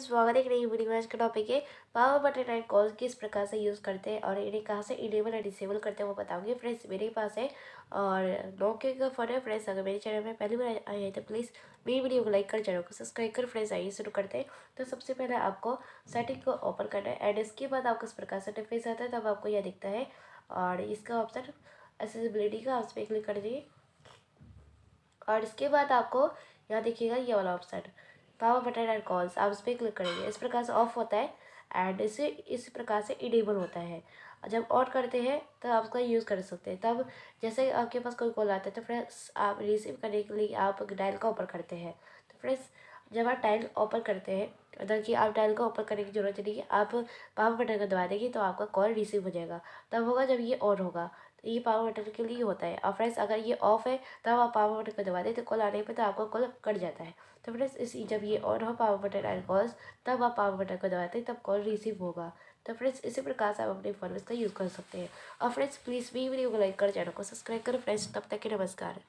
स्वागत है नई वीडियो में आज का टॉपिक है पावर बटन एंड कॉल किस प्रकार से यूज़ करते हैं और इन्हें कहाँ से इनेबल एंड डिसेबल करते हैं वो बताऊंगी फ्रेंड्स मेरे पास है और नोके का फ़ोन है फ्रेंड्स अगर मेरे चैनल में पहली बार आए हैं तो प्लीज़ मेरी वीडियो को लाइक कर चैनल को सब्सक्राइब कर फ्रेंड्स आइए शुरू करते हैं तो सबसे पहले आपको सेटिंग को ओपन करना है एंड इसके बाद आपको इस प्रकार से इंटरफेस आता है तब आपको यह दिखता है और इसका ऑप्शन एसेसिबिलिटी का आप उस पर क्लिक कर दीजिए और इसके बाद आपको यहाँ देखिएगा ये वाला option power button and calls आप उस पर क्लिक करेंगे इस प्रकार से ऑफ होता है एंड इसे इस प्रकार से इनेबल होता है जब ऑन करते हैं तो आप उसका यूज़ कर सकते हैं तब जैसे आपके पास कोई कॉल आता है तो फ्रेंड्स आप रिसीव करने के लिए आप डायल का ऊपर करते हैं तो फ्रेंड्स जब आप डायल ओपन करते हैं अगर कि आप डायल को ओपन करने की ज़रूरत नहीं है आप पावर बटन का दबा देंगे तो आपका कॉल रिसीव हो जाएगा तब होगा जब ये ऑन होगा तो ये पावर बटन के लिए होता है और फ्रेंड्स अगर ये ऑफ है तब आप पावर बटन का दबा दें तो कॉल आने पर तो आपका कॉल कट जाता है तो फ्रेंड्स इस जब ये ऑन हो पावर बटन एंड कॉल्स तब आप पावर बटन का दबाते हैं तब कॉल रिसीव होगा तो फ्रेंड्स इसी प्रकार से आप अपने फोन में इसका यूज़ कर सकते हैं और फ्रेंड्स प्लीज़ भी वीडियो को लाइक कर चैनल को सब्सक्राइब करें फ्रेंड्स तब तक के नमस्कार